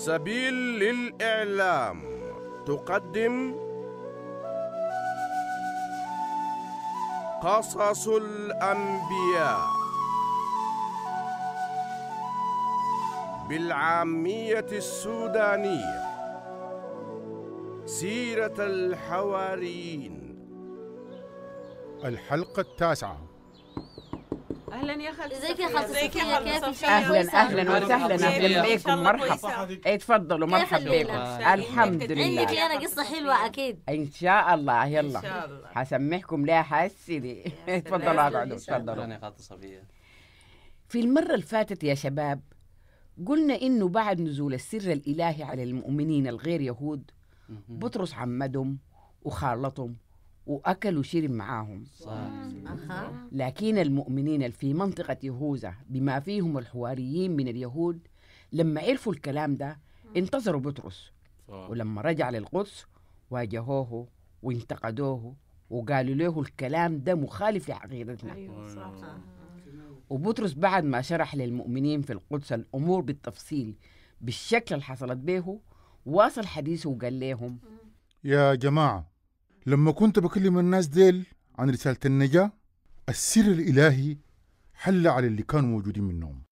سبيل للإعلام تقدم قصص الأنبياء بالعامية السودانية سيرة الحواريين الحلقة التاسعة اهلا يا خالتي ازيك يا خالتي ازيك يا خالتي اهلا اهلا وسهلا اهلا بيكم مرحبا اتفضلوا إيه، مرحبا بيكم الحمد لله عندك انا قصه حلوه إيه. اكيد ان شاء الله يلا ان شاء الله حسمحكم لا حسدي اتفضلوا اقعدوا اتفضلوا انا خالتي صفيه في المره اللي فاتت يا شباب قلنا انه بعد نزول السر الالهي على المؤمنين الغير يهود بطرس عمدهم وخالطهم واكلوا شرب معاهم صح. لكن المؤمنين في منطقه يهوذا بما فيهم الحواريين من اليهود لما عرفوا الكلام ده انتظروا بطرس صح. ولما رجع للقدس واجهوه وانتقدوه وقالوا له الكلام ده مخالف لعقيدتنا أيوة، أيوة. وبطرس بعد ما شرح للمؤمنين في القدس الامور بالتفصيل بالشكل اللي حصلت به واصل حديثه وقال لهم يا جماعه لما كنت بكلم الناس ديل عن رسالة النجاة السر الإلهي حل على اللي كانوا موجودين منهم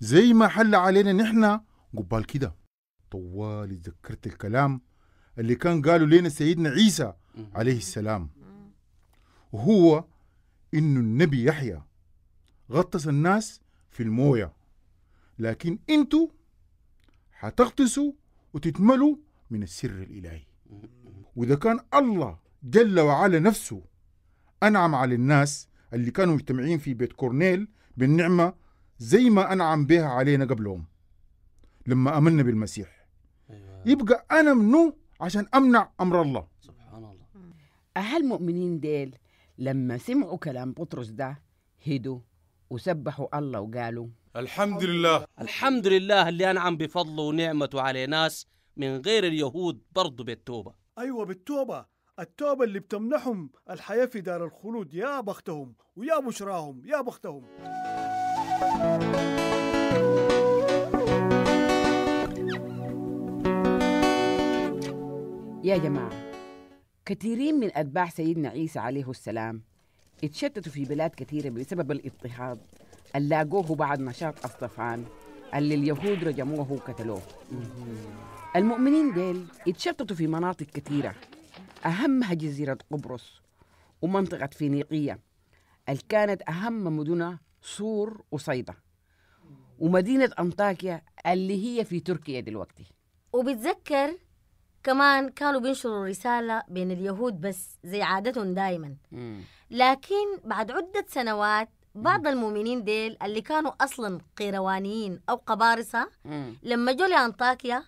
زي ما حل علينا نحن قبال كده طوالي تذكرت الكلام اللي كان قالوا لنا سيدنا عيسى عليه السلام وهو إنه النبي يحيى غطس الناس في المويه لكن انتوا حتغطسوا وتتملوا من السر الالهي واذا كان الله جل وعلا نفسه أنعم على الناس اللي كانوا مجتمعين في بيت كورنيل بالنعمة زي ما أنعم بها علينا قبلهم لما أمنا بالمسيح أيوة. يبقى أنا منه عشان أمنع أمر الله سبحان الله أهل المؤمنين ديل لما سمعوا كلام بطرس ده هدوا وسبحوا الله وقالوا الحمد لله الحمد لله اللي أنعم بفضله ونعمته على ناس من غير اليهود برضه بالتوبة أيوة بالتوبة التوبة اللي بتمنحهم الحياة في دار الخلود يا بختهم ويا بشراهم يا بختهم يا جماعة كثيرين من أتباع سيدنا عيسى عليه السلام اتشتتوا في بلاد كثيرة بسبب الاضطهاد اللي لاقوه بعد نشاط أصطفان اللي اليهود رجموه وقتلوه المؤمنين ديل اتشتتوا في مناطق كثيرة أهمها جزيرة قبرص ومنطقة فينيقية اللي كانت أهم مدنها صور وصيدا ومدينة أنطاكيا اللي هي في تركيا دلوقتي وبتذكر كمان كانوا بينشروا رسالة بين اليهود بس زي عادتهم دايما لكن بعد عدة سنوات بعض المؤمنين ديل اللي كانوا أصلا قيروانيين أو قبارصة لما جوا لأنطاكيا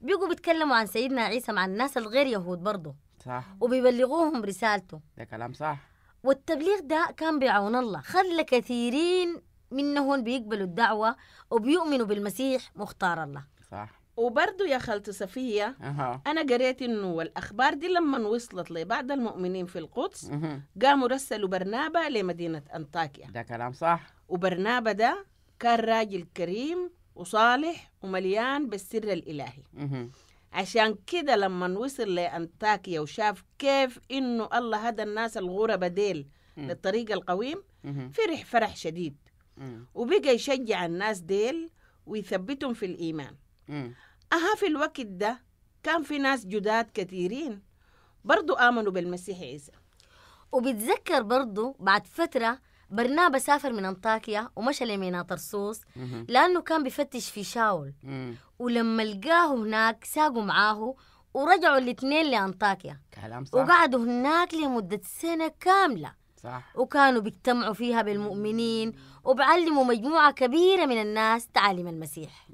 بيقوا بيتكلموا عن سيدنا عيسى مع الناس الغير يهود برضه صح وبيبلغوهم رسالته ده كلام صح والتبليغ ده كان بعون الله خلى كثيرين منهم بيقبلوا الدعوة وبيؤمنوا بالمسيح مختار الله صح وبرضه يا خالتي صفية أه. أنا قريت إنه الأخبار دي لما وصلت لبعض المؤمنين في القدس أه. قاموا رسلوا برنابا لمدينة أنطاكيا ده كلام صح وبرنابا ده كان راجل كريم وصالح ومليان بالسر الإلهي أه. عشان كده لما وصل لأنطاكيا وشاف كيف إنه الله هدى الناس الغربة ديل للطريق القويم فرح فرح شديد وبقى يشجع الناس ديل ويثبتهم في الإيمان أها في الوقت ده كان في ناس جداد كثيرين برضو آمنوا بالمسيح عيسى وبتذكر برضو بعد فترة برنابا سافر من أنطاكيا ومشى لميناء طرسوس لأنه كان بيفتش في شاول ولما لقاه هناك ساقوا معاه ورجعوا الاثنين لأنطاكيا كلام صح وقعدوا هناك لمدة سنة كاملة صح وكانوا بيجتمعوا فيها بالمؤمنين وبعلموا مجموعة كبيرة من الناس تعاليم المسيح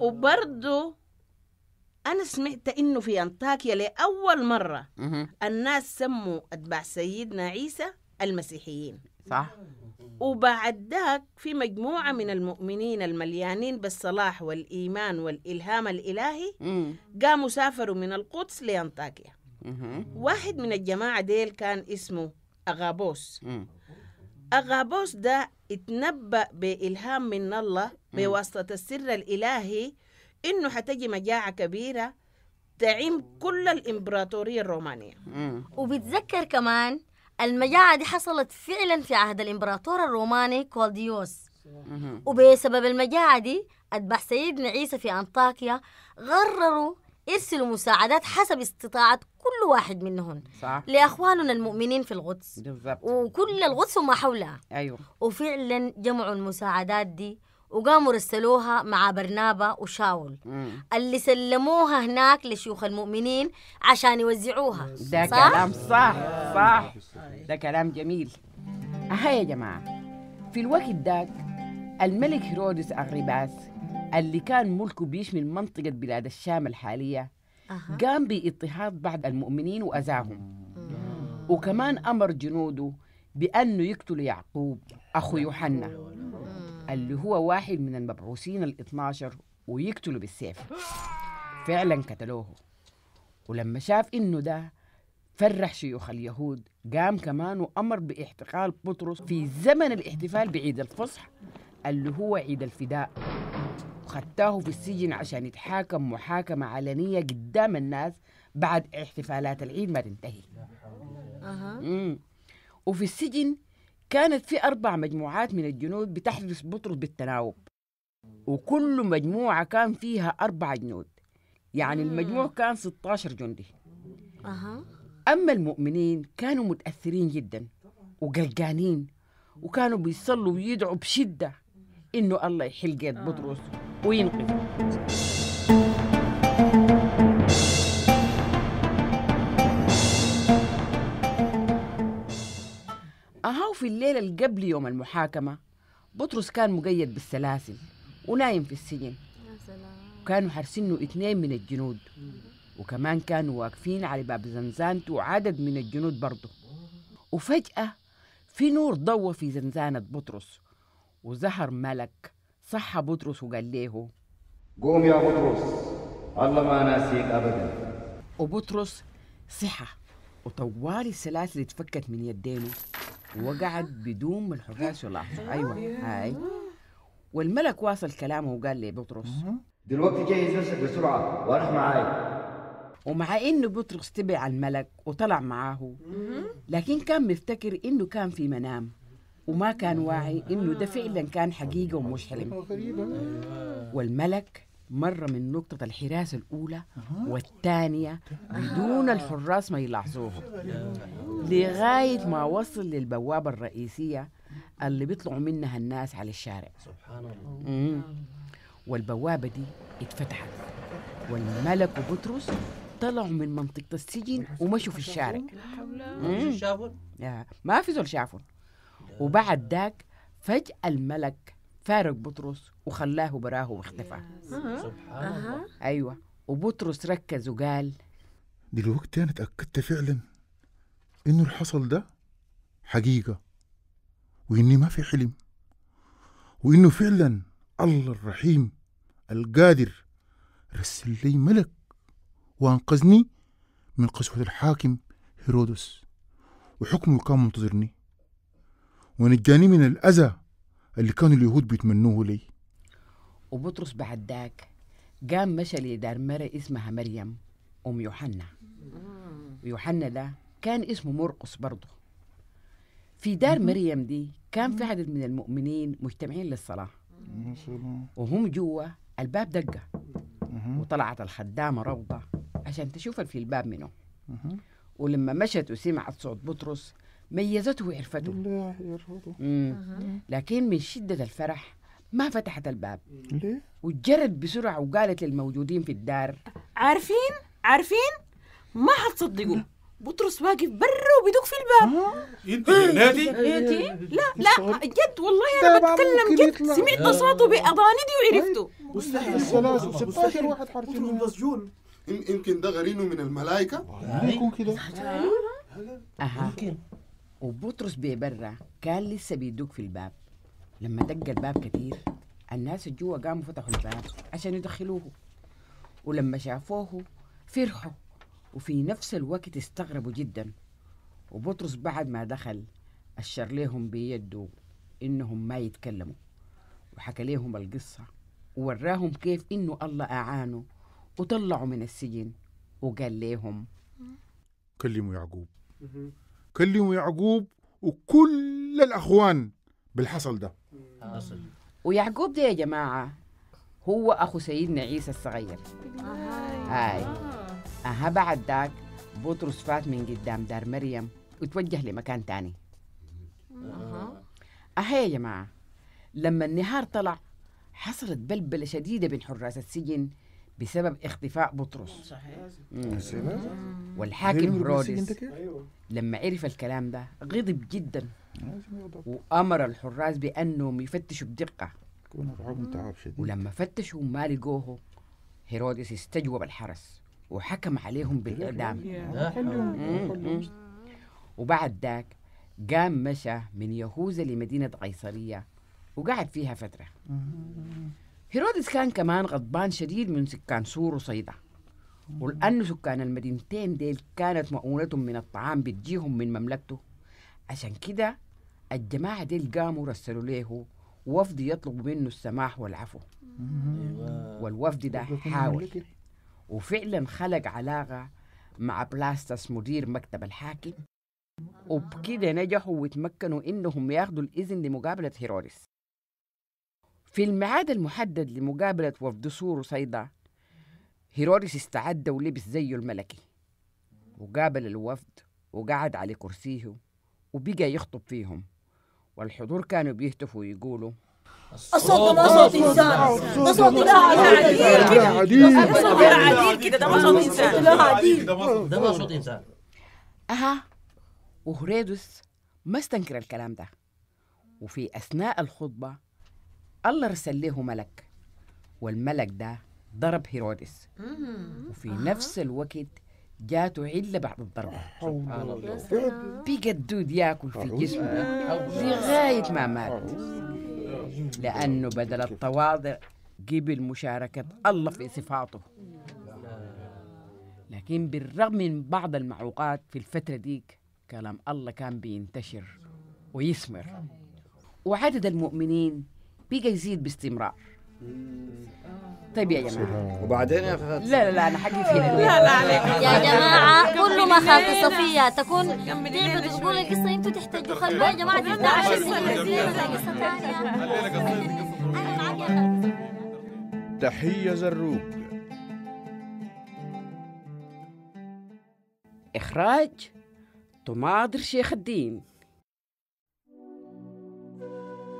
وبرضه أنا سمعت إنه في أنطاكيا لأول مرة الناس سموا أتباع سيدنا عيسى المسيحيين صح وبعد ذاك في مجموعة من المؤمنين المليانين بالصلاح والإيمان والإلهام الإلهي قاموا سافروا من القدس لأنطاكيا واحد من الجماعة ديل كان اسمه أغابوس أغابوس ده اتنبأ بإلهام من الله بواسطة السر الإلهي إنه حتجي مجاعة كبيرة تعيم كل الإمبراطورية الرومانية وبتذكر كمان المجاعة دي حصلت فعلا في عهد الإمبراطور الروماني كولديوس وبسبب المجاعة دي أتباع سيدنا عيسى في أنطاكيا قرروا يرسلوا مساعدات حسب استطاعة كل واحد منهم صح. لأخواننا المؤمنين في القدس وكل القدس وما حولها أيوه وفعلا جمعوا المساعدات دي وقاموا رسلوها مع برنابا وشاول مم. اللي سلموها هناك لشيوخ المؤمنين عشان يوزعوها ده صح؟ كلام صح صح ده كلام جميل أها يا جماعة في الوقت داك الملك هيرودس أغرباس اللي كان ملكه بيشمل منطقة بلاد الشام الحالية أه. قام باضطهاد بعض المؤمنين وأذاهم وكمان أمر جنوده بأنه يقتلوا يعقوب أخو يوحنا اللي هو واحد من المبعوثين ال 12 ويقتلوا بالسيف فعلا قتلوه ولما شاف إنه ده فرح شيوخ اليهود قام كمان وأمر باحتقال بطرس في زمن الاحتفال بعيد الفصح اللي هو عيد الفداء وخدتاه في السجن عشان يتحاكم محاكمة علنية قدام الناس بعد احتفالات العيد ما تنتهي أه. وفي السجن كانت في أربع مجموعات من الجنود بتحرس بطرس بالتناوب وكل مجموعة كان فيها أربع جنود يعني المجموع كان 16 جندي أه. أما المؤمنين كانوا متأثرين جدا وقلقانين وكانوا بيصلوا ويدعوا بشدة إنه الله يحل قيد بطرس وينقذه هو في الليلة اللي قبل يوم المحاكمة بطرس كان مقيد بالسلاسل ونايم في السجن يا سلام وكانوا حارسينه اثنين من الجنود وكمان كانوا واقفين على باب زنزانته وعدد من الجنود برضه وفجأة في نور ضوى في زنزانة بطرس وظهر ملك صح بطرس وقال له قوم يا بطرس الله ما ناسيك أبدا وبطرس صحى وطوال السلاسل اتفكت من يدينه وقعد بدون ما الحراس يلاحظوا ايوه هاي والملك واصل كلامه وقال لبطرس دلوقتي جهز نفسك بسرعه واروح معاي ومع انه بطرس تبع الملك وطلع معاه لكن كان مفتكر انه كان في منام وما كان واعي انه ده فعلا كان حقيقه ومش حلم أيوة. والملك مرة من نقطة الحراسة الأولى والثانية بدون الحراس ما يلاحظوهم لغاية ما وصل للبوابة الرئيسية اللي بيطلعوا منها الناس على الشارع سبحان الله والبوابة دي اتفتحت والملك وبطرس طلعوا من منطقة السجن ومشوا في الشارع ما في زول شافهم وبعد ذاك فجأة الملك فارق بطرس وخلاه براه واختفى آه. سبحان الله أيوة وبطرس ركز وقال دلوقتي أنا اتأكدت فعلا إنه اللي حصل ده حقيقة وإني ما في حلم وإنه فعلا الله الرحيم القادر رسل لي ملك وأنقذني من قسوة الحاكم هيرودس وحكمه كان منتظرني ونجاني من الأذى اللي كانوا اليهود بيتمنوه لي وبطرس بعد ذاك قام مشى لدار مرة اسمها مريم أم يوحنا ويوحنا آه. ده كان اسمه مرقس برضه في دار مريم دي كان في عدد من المؤمنين مجتمعين للصلاة وهم جوا الباب دقة وطلعت الخدامة روضة عشان تشوف في الباب منه ولما مشت وسمعت صوت بطرس ميزته عرفته الله يرفضه لكن من شدة الفرح ما فتحت الباب ليه؟ وجرت بسرعة وقالت للموجودين في الدار عارفين عارفين ما حتصدقوا بطرس واقف برا وبيدق في الباب انت نادي إيه، إيه. لا لا جد والله انا بتكلم جد سمعت آه. صوته باضاندي وعرفته مستحيل 16 واحد حرفيا مسجون يمكن ده غرينه من الملائكه يكون كده اها وبطرس برا كان لسه بيدق في الباب لما دق الباب كتير الناس جوا قاموا فتحوا الباب عشان يدخلوه ولما شافوه فرحوا وفي نفس الوقت استغربوا جدا وبطرس بعد ما دخل أشر لهم بيده إنهم ما يتكلموا وحكى لهم القصة ووراهم كيف إنه الله أعانه وطلعوا من السجن وقال لهم كلموا يعقوب كلموا يعقوب وكل الاخوان بالحصل ده ويعقوب ده يا جماعه هو اخو سيدنا عيسى الصغير هاي اها بعد ذاك بطرس فات من قدام دار مريم وتوجه لمكان تاني اها يا جماعه لما النهار طلع حصلت بلبله شديده بين حراس السجن بسبب اختفاء بطرس صحيح والحاكم هيرودس أيوه. لما عرف الكلام ده غضب جدا وامر الحراس بانهم يفتشوا بدقه ولما فتشوا ما لقوه هيرودس استجوب الحرس وحكم عليهم بالاعدام وبعد ذاك قام مشى من يهوذا لمدينه قيصريه وقعد فيها فتره هيرودس كان كمان غضبان شديد من سكان سور وصيدا ولأن سكان المدينتين ديل كانت مؤونتهم من الطعام بتجيهم من مملكته عشان كده الجماعة ديل قاموا رسلوا ليه وفد يطلب منه السماح والعفو أيوة. والوفد ده حاول وفعلا خلق علاقة مع بلاستس مدير مكتب الحاكم وبكده نجحوا وتمكنوا انهم ياخدوا الاذن لمقابله هيرودس في الميعاد المحدد لمقابلة وفد سور وصيدا هيرودس استعد ولبس زيه الملكي وقابل الوفد وقعد على كرسيه وبقى يخطب فيهم والحضور كانوا بيهتفوا ويقولوا الصوت ده ما صوت انسان الصوت ده عديل كده ده عديل كده ده ما صوت انسان ده ده ما صوت انسان اها وهريدس ما استنكر الكلام ده وفي اثناء الخطبه الله رسل له ملك والملك ده ضرب هيرودس وفي آه. نفس الوقت جاته علة بعد الضرب سبحان الله بقى الدود ياكل في جسمه لغاية ما مات لأنه بدل التواضع قبل مشاركة الله في صفاته لكن بالرغم من بعض المعوقات في الفترة ديك كلام الله كان بينتشر ويثمر وعدد المؤمنين بيجي يزيد باستمرار طيب يا جماعه وبعدين يا فهد لا لا لا انا حكي فيها لا لا عليك يا جماعه كل ما خالتي صفيه تكون تعبت وتقول القصه انتوا تحتاجوا خلوا يا جماعه 12 عشان قصه ثانيه تحيه زروق اخراج طماطر شيخ الدين